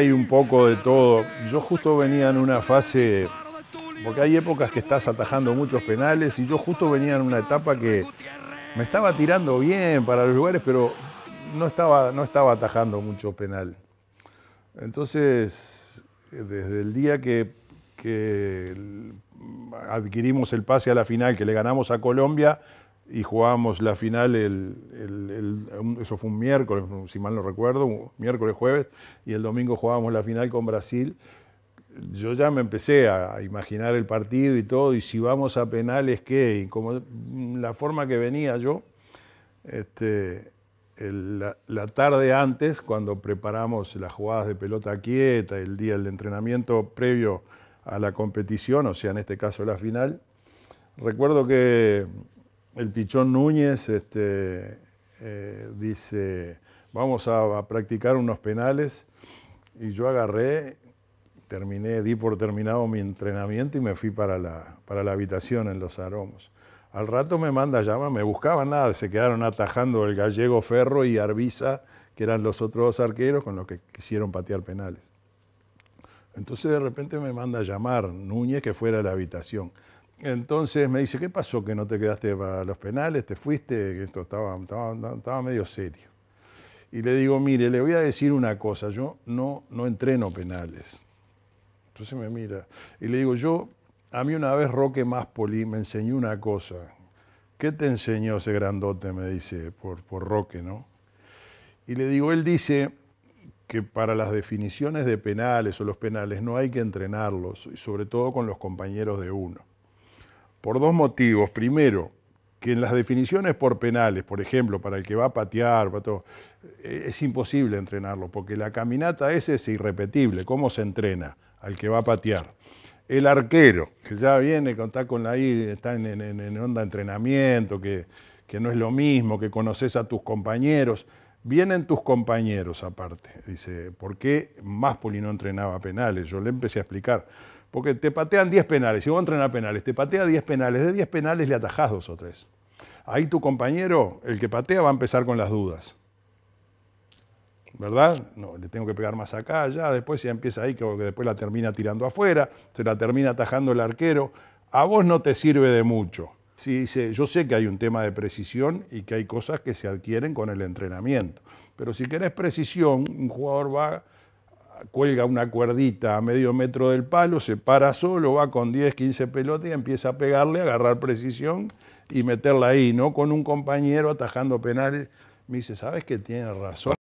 Hay un poco de todo. Yo justo venía en una fase, porque hay épocas que estás atajando muchos penales y yo justo venía en una etapa que me estaba tirando bien para los lugares, pero no estaba, no estaba atajando mucho penal. Entonces, desde el día que adquirimos el pase a la final, que le ganamos a Colombia, y jugábamos la final, el, eso fue un miércoles, si mal no recuerdo, miércoles, jueves, y el domingo jugábamos la final con Brasil. Yo ya me empecé a imaginar el partido y todo, y si vamos a penales, ¿qué? como la forma que venía yo, este, la, tarde antes, cuando preparamos las jugadas de pelota quieta, el día del entrenamiento previo a la competición, o sea, en este caso la final, recuerdo que el Pichón Núñez este, eh, dice, vamos a, practicar unos penales. Y yo agarré, terminé, di por terminado mi entrenamiento y me fui para la, habitación en Los Aromos. Al rato me manda a llamar, me buscaban nada, se quedaron atajando el gallego Ferro y Arbiza, que eran los otros dos arqueros con los que quisieron patear penales. Entonces de repente me manda a llamar Núñez que fuera a la habitación. Entonces me dice, ¿qué pasó que no te quedaste para los penales? ¿Te fuiste? Esto estaba, medio serio. Y le digo, mire, le voy a decir una cosa, yo no, no entreno penales. Entonces me mira y le digo, yo, a mí una vez Roque Maspoli me enseñó una cosa. ¿Qué te enseñó ese grandote? Me dice, por, por Roque, ¿no? Y le digo, él dice que para las definiciones de penales o los penales no hay que entrenarlos, y sobre todo con los compañeros de uno por dos motivos. Primero, que en las definiciones por penales, por ejemplo, para el que va a patear, para eh, es imposible entrenarlo, porque la caminata esa es irrepetible. ¿Cómo se entrena al que va a patear? El arquero, que ya viene, está con la está en, onda de entrenamiento, que, que no es lo mismo, que conoces a tus compañeros. Vienen tus compañeros aparte. Dice, ¿por qué Máspoli no entrenaba penales? Yo le empecé a explicar. Porque te patean 10 penales. Si vos entrenas penales, te patea 10 penales. De 10 penales le atajás dos o tres. Ahí tu compañero, el que patea, va a empezar con las dudas. ¿Verdad? No, le tengo que pegar más acá, allá. Después ya empieza ahí, que después la termina tirando afuera, se la termina atajando el arquero. A vos no te sirve de mucho. Si dice, yo sé que hay un tema de precisión y que hay cosas que se adquieren con el entrenamiento. Pero si querés precisión, un jugador va cuelga una cuerdita a medio metro del palo, se para solo, va con 10, 15 pelotas y empieza a pegarle, agarrar precisión y meterla ahí, ¿no? Con un compañero atajando penales. Me dice, ¿sabes que tiene razón?